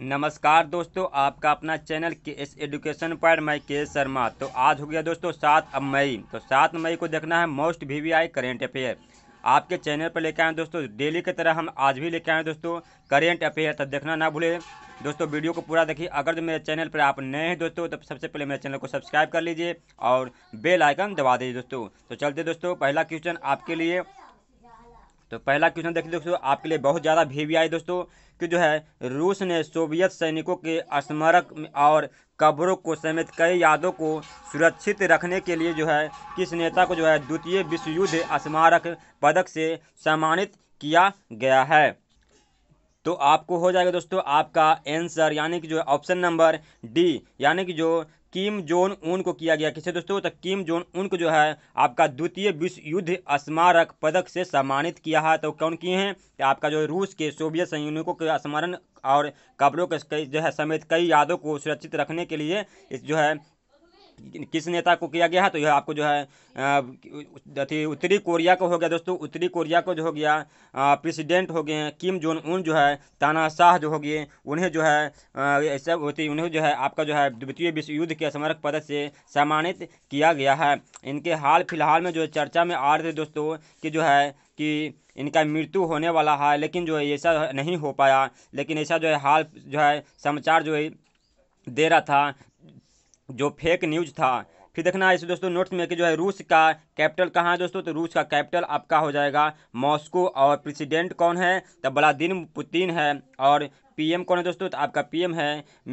नमस्कार दोस्तों आपका अपना चैनल के एस एडुकेशन पर मैं के शर्मा तो आज हो गया दोस्तों सात मई तो सात मई को देखना है most V V I current affair आपके चैनल पर लेके आए दोस्तों डेली की तरह हम आज भी लेके आए दोस्तों करेंट अफेयर तो देखना ना भूले दोस्तों वीडियो को पूरा देखिए अगर तो मेरे चैनल पर आप नए हैं दोस्तों तो सबसे पहले मेरे चैनल को सब्सक्राइब कर लीजिए और बेल आइकन दबा दीजिए दोस्तों तो चलते दोस्तों पहला क्वेश्चन आपके लिए तो पहला क्वेश्चन देखिए दोस्तों आपके लिए बहुत ज़्यादा भी आई दोस्तों कि जो है रूस ने सोवियत सैनिकों के स्मारक और कब्रों को समेत कई यादों को सुरक्षित रखने के लिए जो है किस नेता को जो है द्वितीय विश्व युद्ध स्मारक पदक से सम्मानित किया गया है तो आपको हो जाएगा दोस्तों आपका आंसर यानी कि जो ऑप्शन नंबर डी यानी कि जो किम जोन उन को किया गया किसे दोस्तों तो किम जोन उन को जो है आपका द्वितीय विश्व युद्ध स्मारक पदक से सम्मानित किया है तो कौन किए हैं तो आपका जो रूस के सोवियत सैनिकों के स्मरण और कपड़ों के जो है समेत कई यादों को सुरक्षित रखने के लिए इस जो है किस नेता को किया गया है तो यह आपको जो है अति उत्तरी कोरिया को हो गया दोस्तों उत्तरी कोरिया को जो हो गया प्रेसिडेंट हो गए हैं किम जोन उन जो है तानाशाह जो हो गए उन्हें जो है ऐसा होती उन्हें जो है आपका जो है द्वितीय विश्व युद्ध के स्मारक पदक से सम्मानित किया गया है इनके हाल फिलहाल में जो चर्चा में आ रहे थे दोस्तों कि जो है कि इनका मृत्यु होने वाला है लेकिन जो है ऐसा नहीं हो पाया लेकिन ऐसा जो है हाल जो है समाचार जो है दे रहा था जो फेक न्यूज था फिर देखना इसे दोस्तों नोट्स में कि जो है रूस का कैपिटल कहाँ है दोस्तों तो रूस का कैपिटल आपका हो जाएगा मॉस्को और प्रेसिडेंट कौन है तो बलादिन पुतिन है और पीएम कौन है दोस्तों तो आपका पीएम है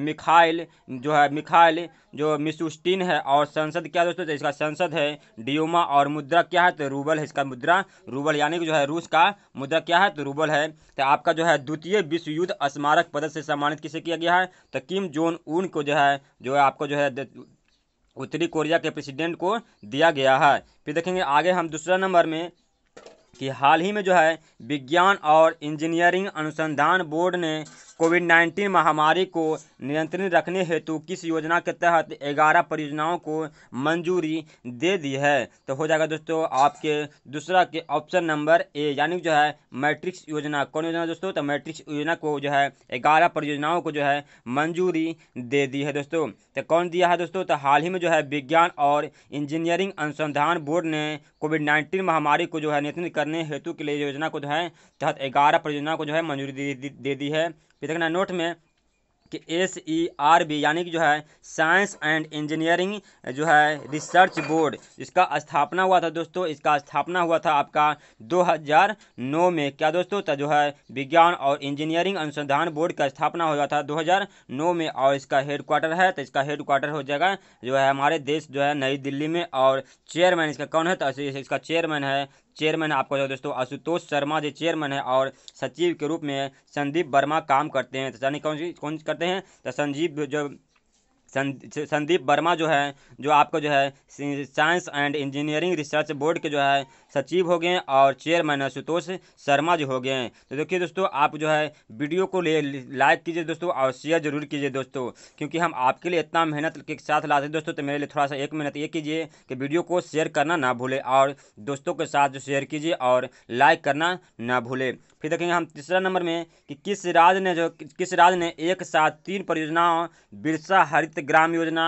मिखाइल जो है मिखाइल जो मिसुस्टिन है और संसद क्या दोस्तों तो इसका संसद है डियोमा और मुद्रा क्या है तो रूबल है इसका मुद्रा रूबल यानी कि जो है रूस का मुद्रा क्या है तो रूबल है तो आपका जो है द्वितीय विश्व युद्ध स्मारक पदक से सम्मानित किसे किया गया है तो किम जोन ऊन को जो है जो है आपको जो है उत्तरी कोरिया के प्रेसिडेंट को दिया गया है फिर देखेंगे आगे हम दूसरा नंबर में कि हाल ही में जो है विज्ञान और इंजीनियरिंग अनुसंधान बोर्ड ने कोविड नाइन्टीन महामारी को नियंत्रित रखने हेतु किस योजना के तहत ग्यारह परियोजनाओं को मंजूरी दे दी है तो हो जाएगा दोस्तों आपके दूसरा के ऑप्शन नंबर ए यानी जो है मैट्रिक्स योजना कौन योजना दोस्तों तो मैट्रिक्स योजना को जो है ग्यारह परियोजनाओं को जो है मंजूरी दे दी है दोस्तों तो कौन दिया है दोस्तों तो हाल ही में जो है विज्ञान और इंजीनियरिंग अनुसंधान बोर्ड ने कोविड नाइन्टीन महामारी को जो है नियंत्रित करने हेतु के लिए योजना को जो है तहत ग्यारह परियोजनाओं को जो है मंजूरी दे दी है फिर देखना नोट में कि एस ई आर बी यानी कि जो है साइंस एंड इंजीनियरिंग जो है रिसर्च बोर्ड इसका स्थापना हुआ था दोस्तों इसका स्थापना हुआ था आपका 2009 में क्या दोस्तों तो जो है विज्ञान और इंजीनियरिंग अनुसंधान बोर्ड का स्थापना हुआ था 2009 में और इसका हेड क्वार्टर है तो इसका हेड क्वार्टर हो जाएगा जो है हमारे देश जो है नई दिल्ली में और चेयरमैन इसका कौन है तो इसका चेयरमैन है चेयरमैन आपको दोस्तों आशुतोष शर्मा जी चेयरमैन है और सचिव के रूप में संदीप वर्मा काम करते हैं तो यानी कौन कौन करते हैं तो संजीव जो संदीप वर्मा जो है जो आपको जो है science and engineering research board के जो है सचिव हो गए और चेयरमैन आशुतोष शर्मा जो हो गए तो देखिए दोस्तों आप जो है वीडियो को ले लाइक कीजिए दोस्तों और शेयर जरूर कीजिए दोस्तों क्योंकि हम आपके लिए इतना मेहनत के साथ लाते दोस्तों तो मेरे लिए थोड़ा सा एक मेहनत ये कीजिए कि वीडियो को शेयर करना ना भूले और दोस्तों के साथ जो शेयर कीजिए और लाइक करना ना भूले फिर देखेंगे हम तीसरा नंबर में कि किस राज्य ने जो किस राज्य ने एक साथ तीन परियोजनाओं बिरसा हरित ग्राम योजना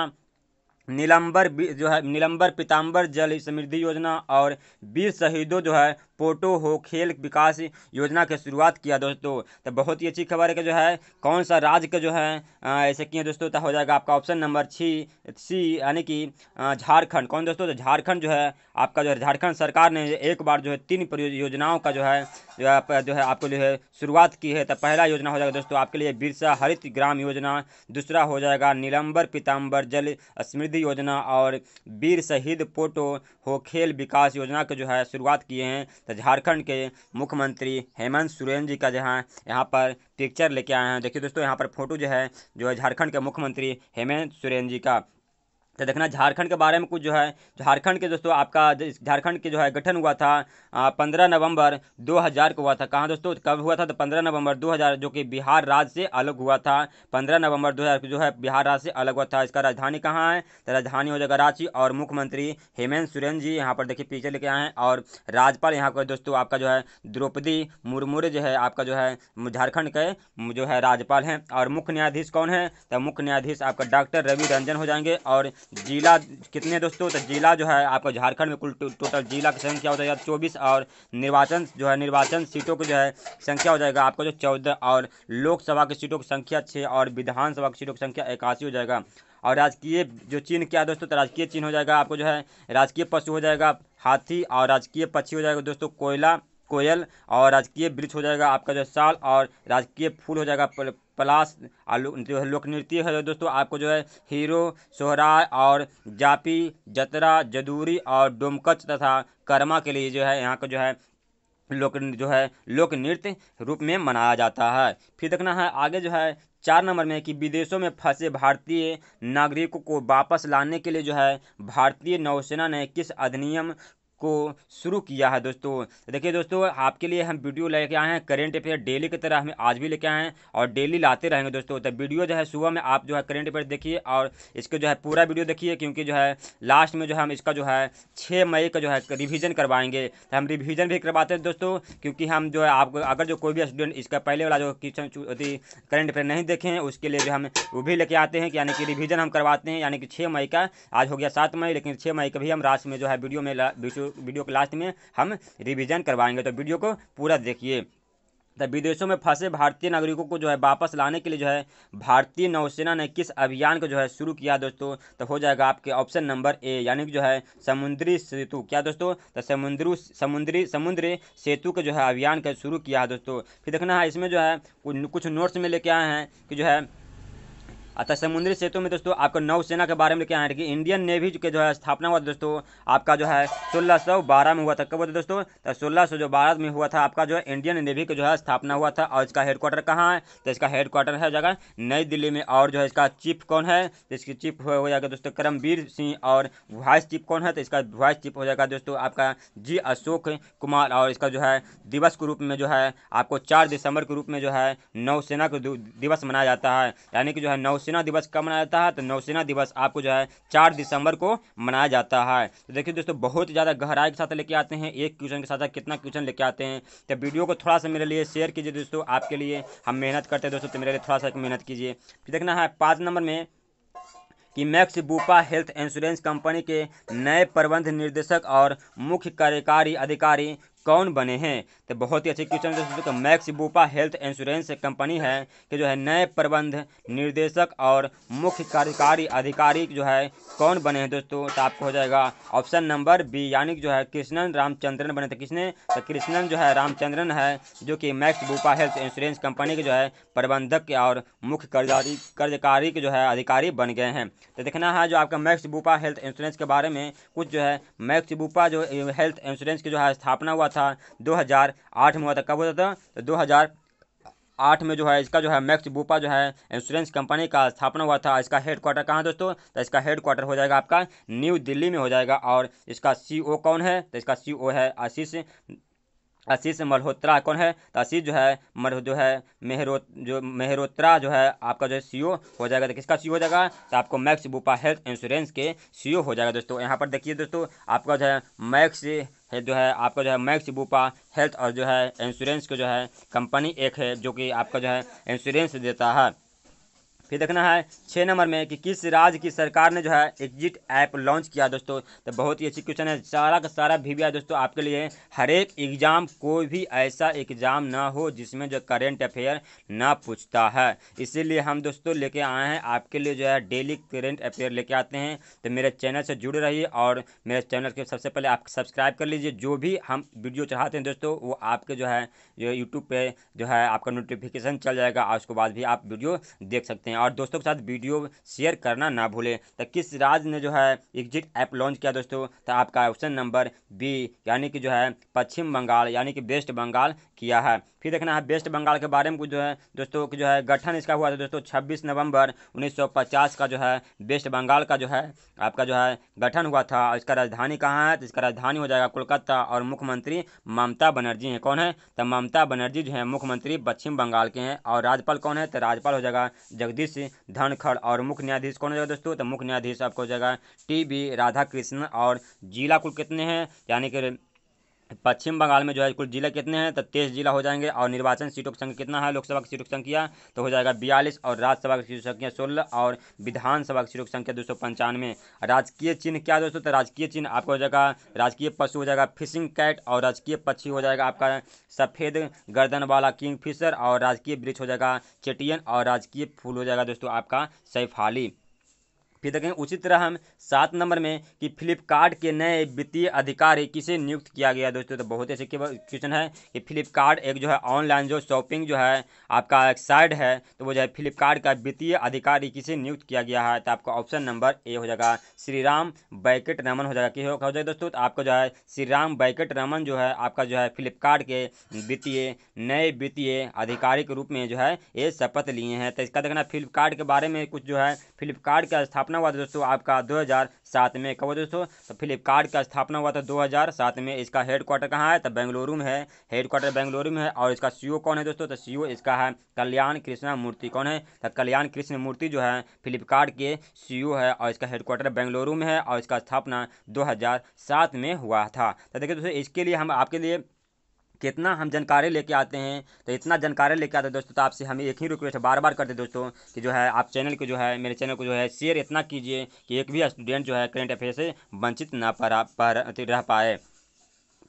नीलंबर जो है नीलंबर पीताम्बर जल समृद्धि योजना और वीर शहीदों जो है पोटो हो खेल विकास योजना की शुरुआत किया दोस्तों तो बहुत ही अच्छी खबर है कि जो है कौन सा राज्य का जो है ऐसे किए दोस्तों तो हो जाएगा आपका ऑप्शन नंबर छी सी यानी कि झारखंड कौन दोस्तों तो झारखंड जो है आपका जो है झारखंड सरकार ने एक बार जो है तीन योजनाओं का जो है जो है जो है आपको जो है शुरुआत की है तो पहला योजना हो जाएगा दोस्तों आपके लिए बिरसा हरित ग्राम योजना दूसरा हो जाएगा नीलम्बर पीताम्बर जल समृद्धि योजना और वीर शहीद पोटो हो खेल विकास योजना के जो है शुरुआत किए हैं तो झारखंड के मुख्यमंत्री हेमंत सोरेन जी का जो है यहाँ पर पिक्चर लेके आए हैं देखिए दोस्तों यहाँ पर फोटो जो है जो है झारखंड के मुख्यमंत्री हेमंत सोरेन जी का तो देखना झारखंड के बारे में कुछ जो है झारखंड के दोस्तों आपका झारखंड के जो है गठन हुआ था पंद्रह नवंबर 2000 को हुआ था कहाँ दोस्तों कब हुआ था तो पंद्रह नवंबर 2000 जो कि बिहार राज्य से अलग हुआ था पंद्रह नवंबर 2000 जो है बिहार राज्य से अलग हुआ था इसका राजधानी कहाँ है तो राजधानी हो जाएगा रांची और मुख्यमंत्री हेमंत सोरेन जी यहाँ पर देखिए पीछे लेके आए हैं और राज्यपाल यहाँ पर दोस्तों आपका जो है द्रौपदी मुर्मू जो है आपका जो है झारखंड के जो है राज्यपाल हैं और मुख्य न्यायाधीश कौन है तो मुख्य न्यायाधीश आपका डॉक्टर रवि रंजन हो जाएंगे और जिला कितने दोस्तों तो जिला जो है आपका झारखंड में कुल टोटल जिला की संख्या हो जाएगा चौबीस और निर्वाचन जो है निर्वाचन सीटों की जो है संख्या हो जाएगा आपका जो चौदह और लोकसभा की सीटों की संख्या छः और विधानसभा की सीटों की संख्या इक्यासी हो जाएगा और राजकीय जो चिन्ह क्या है दोस्तों तो राजकीय चिन्ह हो जाएगा आपको जो है राजकीय पशु हो जाएगा हाथी और राजकीय पक्षी हो जाएगा दोस्तों कोयला कोयल और राजकीय वृक्ष हो जाएगा आपका जो साल और राजकीय फूल हो जाएगा प्लस जो है लोक नृत्य है दोस्तों आपको जो है हीरो सोहराय और जापी जतरा जदूरी और डोमकच तथा कर्मा के लिए जो है यहाँ का जो है लोक जो है लोक नृत्य रूप में मनाया जाता है फिर देखना है आगे जो है चार नंबर में कि विदेशों में फंसे भारतीय नागरिकों को वापस लाने के लिए जो है भारतीय नौसेना ने किस अधिनियम को शुरू किया है दोस्तों देखिए दोस्तों आपके लिए हम वीडियो लेके आए हैं करेंट अफेयर डेली की तरह हम आज भी लेके आए हैं और डेली लाते रहेंगे दोस्तों तो वीडियो जो है सुबह में आप जो है करेंट अफेयर देखिए और इसके जो है पूरा वीडियो देखिए क्योंकि जो है लास्ट में जो है हम इसका जो है छः मई का जो है रिविज़न करवाएंगे तो हम रिविज़न भी करवाते हैं दोस्तों क्योंकि हम जो है आपको अगर जो कोई भी स्टूडेंट इसका पहले वाला जो क्वेश्चन करेंट अफेयर नहीं देखे हैं उसके लिए भी हम वो भी लेके आते हैं यानी कि रिविज़न हम करवाते हैं यानी कि छः मई का आज हो गया सात मई लेकिन छः मई का भी हम रात में जो है वीडियो में वीडियो वीडियो के लास्ट में हम रिविज़न करवाएंगे तो वीडियो को पूरा देखिए तो विदेशों में फंसे भारतीय नागरिकों को जो है वापस लाने के लिए जो है भारतीय नौसेना ने किस अभियान को जो है शुरू किया दोस्तों तो हो जाएगा आपके ऑप्शन नंबर ए यानी कि जो है समुद्री सेतु क्या दोस्तों तो समुद्र समुद्री समुद्री सेतु का जो है अभियान का शुरू किया है दोस्तों फिर देखना है इसमें जो है कुछ नोट्स में लेके आए हैं कि जो है अतः समुद्री सेतु में दोस्तों आपको नौसेना के बारे में क्या है कि इंडियन नेवी के जो है स्थापना हुआ दोस्तों आपका जो है सोलह में हुआ था कब होता दोस्तों तो सोलह जो बारह में हुआ था आपका जो है इंडियन नेवी का जो है स्थापना हुआ था और इसका हेडक्वार्टर कहाँ है तो इसका हेडक्वार्टर है जगह नई दिल्ली में और जो है इसका चीफ कौन है तो इसकी चीफ हो जाएगा दोस्तों करमवीर सिंह और वाइस चीफ कौन है तो इसका वाइस चीफ हो जाएगा दोस्तों आपका जी अशोक कुमार और इसका जो है दिवस के रूप में जो है आपको चार दिसंबर के रूप में जो है नौसेना को दिवस मनाया जाता है यानी कि जो है नौ नौसेना दिवस कब मनाया जाता है तो नौसेना दिवस आपको जो है चार दिसंबर को मनाया जाता है तो देखिए दोस्तों बहुत ज़्यादा गहराई के साथ लेके आते हैं एक क्वेश्चन के साथ कितना क्वेश्चन लेके आते हैं तो वीडियो को थोड़ा सा मेरे लिए शेयर कीजिए दोस्तों आपके लिए हम मेहनत करते हैं दोस्तों तो मेरे लिए थोड़ा सा मेहनत कीजिए फिर तो देखना है पाँच नंबर में कि Max Bupa health insurance company के नए प्रबंध निर्देशक और मुख्य कार्यकारी अधिकारी कौन बने हैं तो बहुत ही अच्छे क्वेश्चन दोस्तों Max Bupa health insurance company है कि जो है नए प्रबंध निर्देशक और मुख्य कार्यकारी अधिकारी जो है कौन बने हैं दोस्तों तो आपको हो जाएगा ऑप्शन नंबर बी यानी जो है कृष्णन रामचंद्रन बने थे किसने तो कृष्णन जो है रामचंद्रन है जो कि Max Bupa health insurance company के जो है प्रबंधक और मुख्य कर्जारी कार्यकारी के जो है अधिकारी बन गए हैं तो देखना है जो आपका मैक्स बूपा हेल्थ इंश्योरेंस के बारे में कुछ जो है मैक्स बोपा जो हेल्थ इंश्योरेंस की जो है स्थापना हुआ था था 2008 में हुआ था कब हुआ था तो 2008 में जो है इसका जो है मैक्स बूपा जो है इंश्योरेंस कंपनी का स्थापना हुआ था इसका हेड क्वार्टर कहाँ दोस्तों तो इसका हेड क्वार्टर हो जाएगा आपका न्यू दिल्ली में हो जाएगा और इसका सीईओ e कौन है तो इसका सीईओ e है आशीष आशीष मल्होत्रा कौन है तो आशीष जो है मर जो है मेहरो जो मेहरोत्रा जो है आपका जो है सी हो जाएगा तो किसका सी हो जाएगा तो आपको मैक्स बुपा हेल्थ इंश्योरेंस के सी हो जाएगा दोस्तों यहाँ पर देखिए दोस्तों आपका जो है मैक्स है जो है आपका जो है मैक्स बुपा हेल्थ और जो है इंश्योरेंस के जो है कंपनी एक है जो कि आपका जो है इंश्योरेंस देता है फिर देखना है छः नंबर में कि किस राज्य की सरकार ने जो है एग्जिट ऐप लॉन्च किया दोस्तों तो बहुत ही अच्छी क्वेश्चन है सारा का सारा भी, भी दोस्तों आपके लिए हर एक एग्ज़ाम कोई भी ऐसा एग्ज़ाम ना हो जिसमें जो करेंट अफेयर ना पूछता है इसीलिए हम दोस्तों लेके आए हैं आपके लिए जो है डेली करेंट अफेयर लेके आते हैं तो मेरे चैनल से जुड़े रहिए और मेरे चैनल के सबसे पहले आप सब्सक्राइब कर लीजिए जो भी हम वीडियो चढ़ाते हैं दोस्तों वो आपके जो है जो यूट्यूब पर जो है आपका नोटिफिकेशन चल जाएगा और उसके बाद भी आप वीडियो देख सकते हैं और दोस्तों के साथ वीडियो शेयर करना ना भूलें तो किस राज्य ने जो है एग्जिट ऐप लॉन्च किया दोस्तों तो आपका ऑप्शन नंबर बी यानी कि जो है पश्चिम बंगाल यानी कि वेस्ट बंगाल किया है फिर देखना है वेस्ट बंगाल के बारे में कुछ जो है दोस्तों जो है गठन इसका हुआ था दोस्तों छब्बीस नवंबर 1950 का जो है वेस्ट बंगाल का जो है आपका जो है गठन हुआ था इसका राजधानी कहाँ है तो इसका राजधानी हो जाएगा कोलकाता और मुख्यमंत्री ममता बनर्जी हैं कौन है तो ममता बनर्जी जो है मुख्यमंत्री पश्चिम बंगाल के हैं और राज्यपाल कौन है तो राज्यपाल हो जाएगा जगदीश धनखड़ और मुख्य न्यायाधीश कौन हो जाएगा दोस्तों तो मुख्य न्यायाधीश आपको हो जाएगा टी बी राधाकृष्ण और जिला कुल कितने हैं यानी कि पश्चिम बंगाल में जो है कुल जिले कितने हैं तो तेईस जिला हो जाएंगे और निर्वाचन सीटों की संख्या कितना है लोकसभा की सीटों की संख्या तो हो जाएगा बयालीस और राज्यसभा की सीटों की संख्या सोलह और विधानसभा की सीटों की संख्या दो सौ पंचानवे राजकीय चिन्ह क्या दोस्तों तो राजकीय चिन्ह आपका हो जाएगा राजकीय पशु हो जाएगा फिशिंग कैट और राजकीय पक्षी हो जाएगा आपका सफ़ेद गर्दन वाला किंग फिशर और राजकीय वृक्ष हो जाएगा चेटियन और राजकीय फूल हो जाएगा दोस्तों आपका सैफाली फिर देखें उसी तरह हम सात नंबर में कि फ्लिपकार्ट के नए वित्तीय अधिकारी किसे नियुक्त किया गया दोस्तों तो बहुत ऐसे क्वेश्चन है कि फ्लिपकार्ट एक जो है ऑनलाइन जो शॉपिंग जो है आपका एक साइड है तो वो जो है फ्लिपकार्ट का वित्तीय अधिकारी किसे नियुक्त किया गया है तो आपका ऑप्शन नंबर ए हो जाएगा श्री राम बैकेट रमन हो जाएगा कि हो जाएगा दोस्तों तो आपका जो है श्री राम बैकेट रमन जो है आपका जो है फ्लिपकार्ट के वित्तीय नए वित्तीय अधिकारी के रूप में जो है ये शपथ लिए हैं तो इसका देखना फ्लिपकार्ट के बारे में कुछ जो है फ्लिपकार्ट का स्थापना स्थापना हुआ था दोस्तों आपका 2007 में कब दोस्तों तो फ्लिपकार्ट का स्थापना हुआ था 2007 में इसका हेड क्वार्टर कहाँ है तो बेंगलुरु में है हेड क्वार्टर बेंगलुरु में है और इसका ओ e कौन है दोस्तों तो ओ e इसका है कल्याण कृष्णा मूर्ति कौन है तो कल्याण कृष्ण मूर्ति जो है फ्लिपकार्ट के ओ e है और इसका हेड क्वार्टर बेंगलुरु में है और इसका स्थापना दो में हुआ था तो देखिए दोस्तों इसके लिए हम आपके लिए कितना हम जानकारी लेके आते हैं तो इतना जानकारी लेके आते हैं दोस्तों तो आपसे हम एक ही रिक्वेस्ट बार बार करते दोस्तों कि जो है आप चैनल को जो है मेरे चैनल को जो है शेयर इतना कीजिए कि एक भी स्टूडेंट जो है करेंट अफेयर से वंचित ना पा रह पाए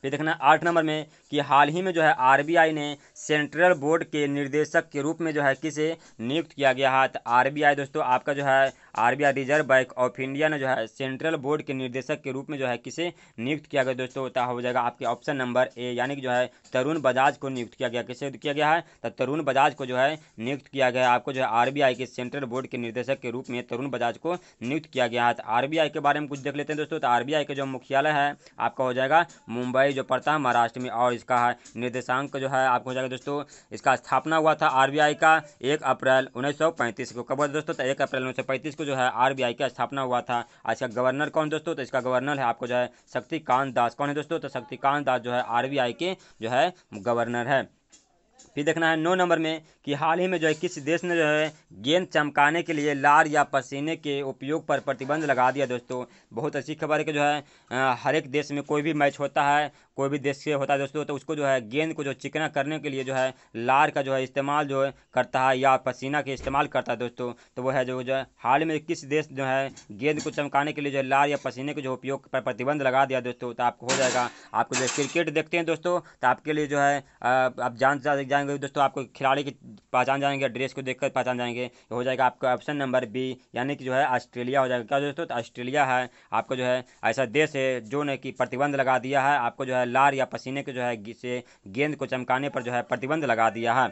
फिर देखना आठ नंबर में कि हाल ही में जो है आरबीआई ने सेंट्रल बोर्ड के निर्देशक के रूप में जो है किसे नियुक्त किया गया है तो आरबीआई दोस्तों आपका जो है RBI reserve bank of India ने जो है सेंट्रल बोर्ड के निर्देशक के रूप में जो है किसे नियुक्त किया गया दोस्तों होता हो जाएगा आपके ऑप्शन नंबर ए यानी कि जो है तरुण बजाज को नियुक्त किया गया किसे किया गया है तो तरुण बजाज को जो है नियुक्त किया गया आपको जो है आर के सेंट्रल बोर्ड के निर्देशक के रूप में तरुण बजाज को नियुक्त किया गया है तो आरबीआई के बारे में कुछ देख लेते हैं दोस्तों तो आरबीआई के जो मुख्यालय है आपका हो जाएगा मुंबई है जो पड़ता है महाराष्ट्र में और इसका है निर्देशांक जो है आपको जाएगा दोस्तों इसका स्थापना हुआ था आरबीआई का एक अप्रैल उन्नीस को कब दोस्तों तो एक अप्रैल उन्नीस को जो है आरबीआई का स्थापना हुआ था आज इसका गवर्नर कौन दोस्तों तो इसका गवर्नर है आपको जो है शक्तिकांत दास कौन है दोस्तों तो शक्तिकांत दास जो है आर के जो है गवर्नर है फिर देखना है नौ नंबर में कि हाल ही में जो है किस देश ने जो है गेंद चमकाने के लिए लार या पसीने के उपयोग पर प्रतिबंध लगा दिया दोस्तों बहुत अच्छी खबर है कि जो है हर एक देश में कोई भी मैच होता है कोई भी देश से होता है दोस्तों तो उसको जो है गेंद को जो चिकना करने के लिए जो है लार का जो है इस्तेमाल जो है करता है या पसीना के इस्तेमाल करता है दोस्तों तो वो है जो जो है हाल में किस देश जो है गेंद को चमकाने के लिए जो है लार या पसीने के जो उपयोग पर प्रतिबंध लगा दिया दोस्तों तो आपको हो जाएगा आपको जो क्रिकेट देखते हैं दोस्तों तो आपके लिए जो है आप जान जाएंगे जाएंगे दोस्तों आपको खिलाड़ी की पहचान जाएंगे ड्रेस को देखकर पहचान जाएंगे हो जाएगा आपका ऑप्शन नंबर बी यानी कि जो है ऑस्ट्रेलिया हो जाएगा क्या दोस्तों तो ऑस्ट्रेलिया है आपको जो है ऐसा देश है जो ने कि प्रतिबंध लगा दिया है आपको जो है लार या पसीने के जो है से गेंद को चमकाने पर जो है प्रतिबंध लगा दिया है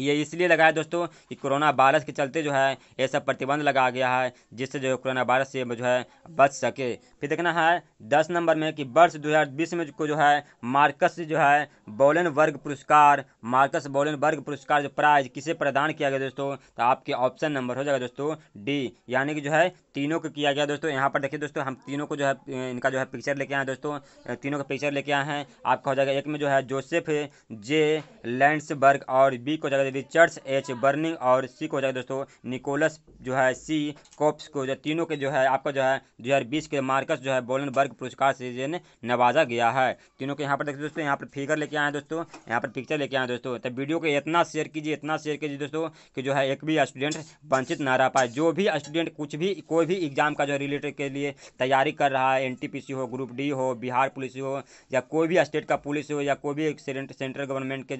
ये इसलिए लगा है दोस्तों कि कोरोना वायरस के चलते जो है ये सब प्रतिबंध लगा गया है जिससे जो कोरोना वायरस से जो है बच सके फिर देखना है दस नंबर में कि वर्ष 2020 में को जो है मार्कस जो है बोलन वर्ग पुरस्कार मार्कस बोलन वर्ग पुरस्कार जो प्राइज किसे प्रदान किया गया दोस्तों तो आपके ऑप्शन नंबर हो जाएगा दोस्तों डी यानी कि जो है तीनों को किया गया दोस्तों यहाँ पर देखिए दोस्तों हम तीनों को जो है इनका जो है पिक्चर लेके आए हैं दोस्तों तीनों का पिक्चर लेके आए हैं आपका हो जाएगा एक में जो है जोसेफ जे लैंड्सबर्ग और बी को जाएगा रिचर्ड्स एच बर्निंग और सी को हो जाएगा दोस्तों निकोलस जो है सी कॉप्स को तीनों के जो है आपका जो है 2020 के मार्कस जो है बोलन बर्ग पुरस्कार से नवाजा गया है तीनों के यहाँ पर देखते दोस्तों यहाँ पर फिगर लेके आए दोस्तों यहाँ पर पिक्चर लेके आए दोस्तों तो वीडियो को इतना शेयर कीजिए इतना शेयर कीजिए दोस्तों कि जो है एक भी स्टूडेंट वंचित ना रह पाए जो भी स्टूडेंट कुछ भी कोई भी एग्जाम का जो रिलेटेड के लिए तैयारी कर रहा है एन हो ग्रुप डी हो बिहार पुलिस हो या कोई भी स्टेट का पुलिस हो या कोई भी सेंट्रल गवर्नमेंट के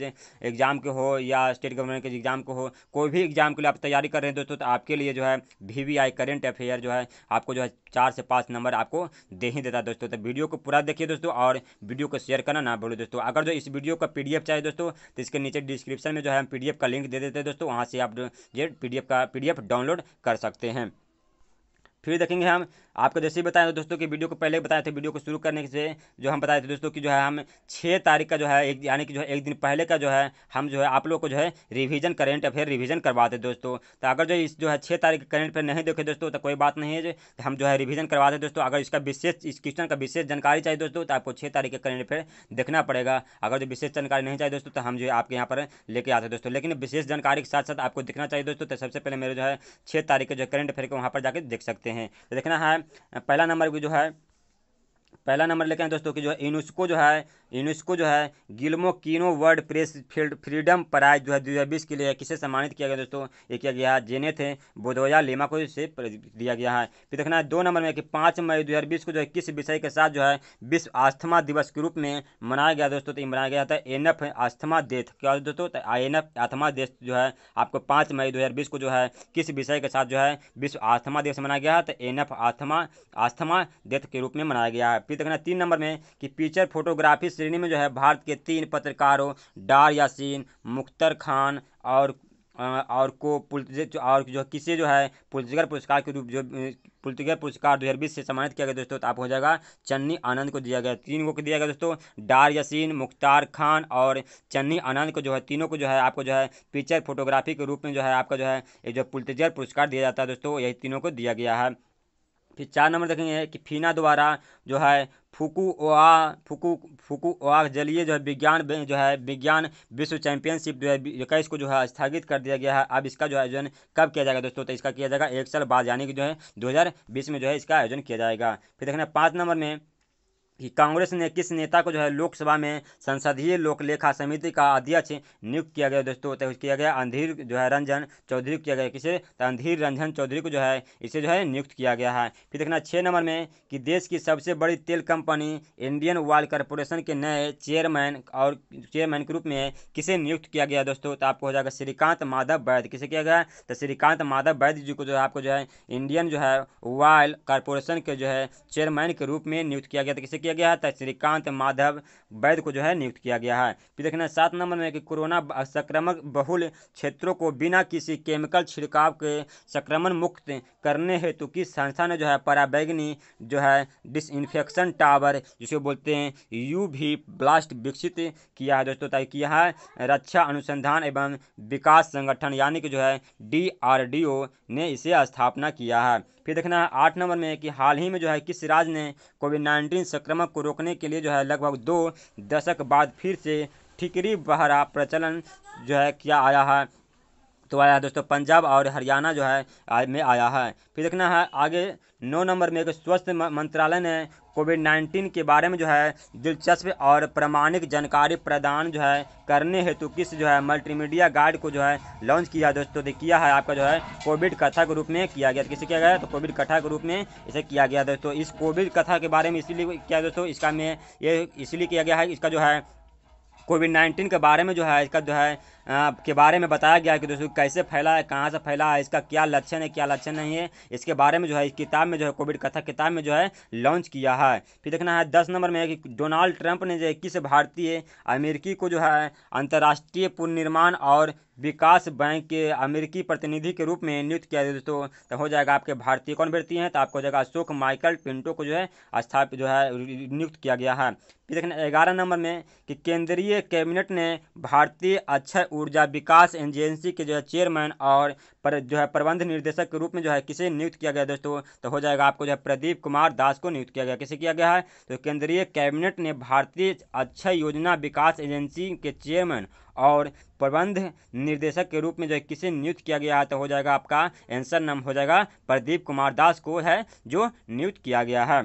एग्जाम के हो या स्टेट गवर्नमेंट के एग्जाम को हो कोई भी एग्जाम के लिए आप तैयारी कर रहे हैं दोस्तों तो आपके लिए जो है V V I current affair जो है आपको जो है चार से पाँच नंबर आपको दे ही देता है दोस्तों तो वीडियो को पूरा देखिए दोस्तों और वीडियो को शेयर करना ना भूलो दोस्तों अगर जो इस वीडियो का पी चाहिए दोस्तों तो इसके नीचे डिस्क्रिप्शन में जो है हम पी का लिंक दे देते हैं दोस्तों वहाँ से आप ये पी का पी डाउनलोड कर सकते हैं फिर देखेंगे हम आपको जैसे ही बताएं तो दोस्तों कि वीडियो को पहले बताए थे वीडियो को शुरू करने से जो हम बताए थे दोस्तों कि जो है हम छः तारीख का जो है एक यानी कि जो है एक दिन पहले का जो है हम जो है आप लोग को जो है रिवीजन करेंट अफेयर रिवीजन करवाते दोस्तों तो अगर जो इस जो है छः तारीख का करेंट अफेयर नहीं देखे दोस्तों तो कोई बात नहीं है तो हम जो है करवा करवाते दोस्तों अगर इसका विशेष इस क्वेश्चन का विशेष जानकारी चाहिए दोस्तों तो आपको छः तारीख का करेंट अफेयर देखना पड़ेगा अगर जो विशेष जानकारी नहीं चाहिए दोस्तों तो हम जो है आपके यहाँ पर लेके आते दोस्तों लेकिन विशेष जानकारी के साथ साथ आपको दिखना चाहिए दोस्तों तो सबसे पहले मेरे जो है छः तारीख के जो करेंट अफेयर को वहाँ पर जाकर देख सकते हैं हैं तो देखना है पहला नंबर जो है पहला नंबर लेके हैं दोस्तों कि जो है यूनेस्को जो है यूनेस्को जो है Guillermo Cano world press field freedom prize जो है दो हज़ार बीस के लिए किसे सम्मानित किया गया दोस्तों ये किया गया है जेने थे बोधोया लेमा को से दिया गया है फिर देखना है दो नंबर में कि पाँच मई दो हज़ार बीस को जो है किस विषय के साथ जो है विश्व आस्थमा दिवस के रूप में मनाया गया दोस्तों तो ये मनाया गया था एन एफ आस्थमा डेथ क्या दोस्तों आई तो एन एफ आस्थमा डेथ जो है आपको पाँच मई दो हज़ार बीस को जो है किस विषय के साथ जो है विश्व आस्थमा दिवस मनाया गया है तो N F asthma asthma death के रूप में मनाया गया है अभी देखना तीन नंबर में कि पिक्चर फोटोग्राफी श्रेणी में जो है भारत के तीन पत्रकारों डार यासीन मुख्तर खान और और को और जो किसे जो है पुलिसगर पुरस्कार के रूप जो पुलिसगर पुरस्कार दो से सम्मानित किया गया दोस्तों तो आप हो जाएगा चन्नी आनंद को दिया गया तीन को दिया गया दोस्तों डार यासीन मुख्तार खान और चन्नी आनंद को जो है तीनों को जो है आपको जो है पिक्चर फोटोग्राफी के रूप में जो है आपका जो है ये जो पुलतिगर पुरस्कार दिया जाता है दोस्तों यही तीनों को दिया गया है फिर चार नंबर देखेंगे कि फीना द्वारा जो है फुकू ओआ फुकू फुकू ओआ जलीय जो है विज्ञान जो है विज्ञान विश्व चैंपियनशिप जो है इक्कीस को जो है स्थगित कर दिया गया है अब इसका जो है आयोजन कब किया जाएगा दोस्तों तो इसका किया जाएगा एक साल बाद यानी कि जो है 2020 में जो है इसका आयोजन किया जाएगा फिर देखना पाँच नंबर में कि कांग्रेस ने किस नेता को जो है लोकसभा में संसदीय लोकलेखा समिति का अध्यक्ष नियुक्त किया गया दोस्तों तो किया गया अंधीर जो है रंजन चौधरी को किया गया किसे तो अंधीर रंजन चौधरी को जो है इसे जो है नियुक्त किया गया है फिर देखना छः नंबर में कि देश की सबसे बड़ी तेल कंपनी इंडियन ऑयल कॉरपोरेशन के नए चेयरमैन और चेयरमैन के रूप में किसे नियुक्त किया गया दोस्तों तो आपको हो जाएगा श्रीकांत माधव वैद्य किसे किया गया तो श्रीकांत माधव वैद्य जी को जो है आपको जो है इंडियन जो है ऑयल कॉरपोरेशन के जो है चेयरमैन के रूप में नियुक्त किया गया तो किसे किया गया है तथा श्रीकांत माधव वैद्य को जो है नियुक्त किया गया है फिर देखना सात नंबर में कि कोरोना संक्रमक बहुल क्षेत्रों को बिना किसी केमिकल छिड़काव के संक्रमण मुक्त करने हेतु किस संस्था ने जो है पराबैगनी जो है डिसइंफेक्शन टावर जिसे बोलते हैं यू भी ब्लास्ट विकसित किया है दोस्तों तय किया है रक्षा अनुसंधान एवं विकास संगठन यानी कि जो है डी ने इसे स्थापना किया है फिर देखना है आठ नंबर में कि हाल ही में जो है किस राज्य ने कोविड नाइन्टीन संक्रमण को रोकने के लिए जो है लगभग दो दशक बाद फिर से ठिकरी बहरा प्रचलन जो है किया आया है तो आया है दोस्तों पंजाब और हरियाणा जो है में आया है फिर देखना है आगे नौ नंबर में एक स्वास्थ्य मंत्रालय ने कोविड नाइन्टीन के बारे में जो है दिलचस्प और प्रमाणिक जानकारी प्रदान जो है करने हेतु किस जो है मल्टीमीडिया गाइड को जो है लॉन्च किया दोस्तों तो किया है आपका जो है कोविड कथा के रूप में किया गया किसे किया गया तो कोविड कथा के रूप में इसे किया गया दोस्तों इस कोविड कथा के बारे में इसीलिए किया दोस्तों इसका में ये इसलिए किया गया है इसका जो है कोविड नाइन्टीन के बारे में जो है इसका जो है के बारे में बताया गया है कि दोस्तों कैसे फैला है कहाँ से फैला है इसका क्या लक्षण है क्या लक्षण नहीं है इसके बारे में जो है इस किताब में जो है कोविड कथा किताब में जो है लॉन्च किया है फिर देखना है दस नंबर में कि डोनाल्ड ट्रंप ने जो इक्कीस भारतीय अमेरिकी को जो है अंतर्राष्ट्रीय पुनर्निर्माण और विकास बैंक के अमेरिकी प्रतिनिधि के रूप में नियुक्त किया दोस्तों तो हो जाएगा आपके भारतीय कौन व्यक्ति हैं तो आपको हो जाएगा अशोक माइकल पिंटो को जो है स्थापित जो है नियुक्त किया गया है फिर देखना ग्यारह नंबर में कि केंद्रीय कैबिनेट ने भारतीय अक्षय ऊर्जा विकास एजेंसी के जो है चेयरमैन और पर जो है प्रबंध निर्देशक के रूप में जो है किसे नियुक्त किया गया दोस्तों तो हो जाएगा आपको जो है प्रदीप कुमार दास को नियुक्त किया गया किसे किया गया है तो केंद्रीय कैबिनेट ने भारतीय अक्षय योजना विकास एजेंसी के चेयरमैन और प्रबंध निर्देशक के रूप में जो है किसे नियुक्त किया गया है तो हो जाएगा आपका आंसर नाम हो जाएगा प्रदीप कुमार दास को है जो नियुक्त किया गया है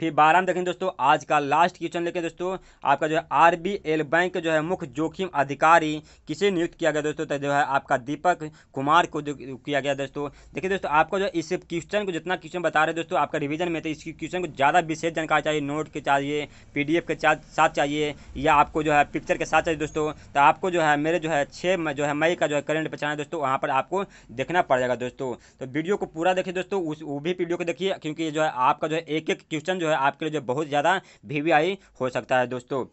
फिर बारह में देखें दोस्तों आज का लास्ट क्वेश्चन देखें दोस्तों आपका जो है आर बी एल बैंक जो है मुख्य जोखिम अधिकारी किसे नियुक्त किया गया दोस्तों तो जो है आपका दीपक कुमार को किया गया दोस्तों देखिए दोस्तों आपको जो इस क्वेश्चन को जितना क्वेश्चन बता रहे दोस्तों आपका रिविजन में तो इस क्वेश्चन को ज़्यादा विशेष जानकारी चाहिए नोट के चाहिए पी के साथ चाहिए या आपको जो है पिक्चर के साथ चाहिए दोस्तों तो आपको जो है मेरे जो है छः जो है मई का जो है करेंट पहचान है दोस्तों वहाँ पर आपको देखना पड़ जाएगा दोस्तों तो वीडियो को पूरा देखिए दोस्तों उस वो भी वीडियो को देखिए क्योंकि जो है आपका जो है एक एक क्वेश्चन जो है आपके लिए जो बहुत ज़्यादा वी हो सकता है दोस्तों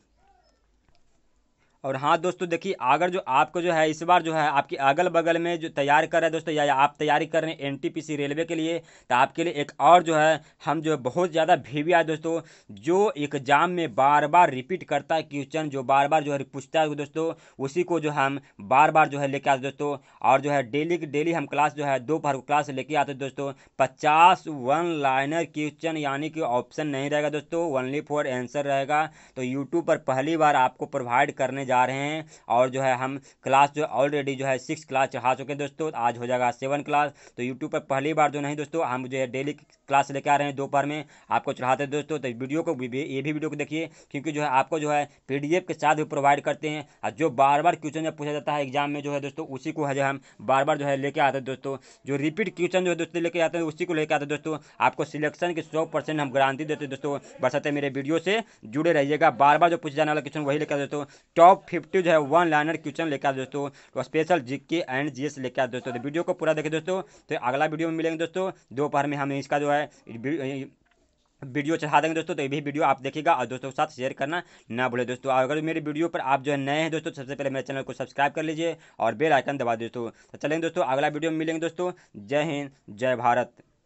और हाँ दोस्तों देखिए अगर जो आपको जो है इस बार जो है आपके अगल बगल में जो तैयार कर रहे हैं दोस्तों या, या आप तैयारी कर रहे हैं एनटीपीसी रेलवे के लिए तो आपके लिए एक और जो है हम जो है बहुत ज़्यादा आए दोस्तों जो एग्जाम में बार बार रिपीट करता है क्वेश्चन जो बार बार जो है पूछता है दोस्तों उसी को जो हम बार बार जो है लेके आते दोस्तों और जो है डेली डेली हम क्लास जो है दोपहर को क्लास लेके आते दोस्तों पचास वन लाइनर क्वेश्चन यानी कि ऑप्शन नहीं रहेगा दोस्तों ओनली फॉर आंसर रहेगा तो यूट्यूब पर पहली बार आपको प्रोवाइड करने जा जा रहे हैं और जो है हम क्लास जो ऑलरेडी जो है सिक्स क्लास चढ़ा चुके हैं दोस्तों आज हो जाएगा सेवन क्लास तो यूट्यूब पर पहली बार जो नहीं दोस्तों हम जो है डेली क्लास लेके आ रहे हैं दोपहर में आपको चढ़ाते हैं दोस्तों तो वीडियो को भी ये भी वीडियो को देखिए क्योंकि जो है आपको जो है पी के साथ भी प्रोवाइड करते हैं और जो बार बार क्वेश्चन जब पूछा जाता है एग्जाम में जो है दोस्तों उसी को जो हम बार बार जो है लेके आते हैं दोस्तों जो रिपीट क्वेश्चन जो है दोस्तों लेके आते हैं उसी को लेके आते हैं दोस्तों आपको सिलेक्शन की सौ परसेंट हम गारंटी देते हैं दोस्तों बरसाते मेरे वीडियो से जुड़े रहिएगा बार बार जो पूछा जाने वाला क्वेश्चन वही लेकर दोस्तों टॉप फिफ्टी जो है वन लाइनर क्वेश्चन लेकर दोस्तों तो स्पेशल जीके एंड जीएस लेकर दोस्तों तो वीडियो को पूरा देखें दोस्तों तो अगला वीडियो में मिलेंगे दोस्तों दोपहर में हम इसका जो है वीडियो चढ़ा देंगे दोस्तों तो ये भी वीडियो आप देखिएगा और दोस्तों के साथ शेयर करना ना भूले दोस्तों अगर मेरे वीडियो पर आप जो है नए हैं दोस्तों तो सबसे पहले मेरे चैनल को सब्सक्राइब कर लीजिए और बेल आइकन दबा दोस्तों तो चलेंगे दोस्तों अगला वीडियो में मिलेंगे दोस्तों जय हिंद जय भारत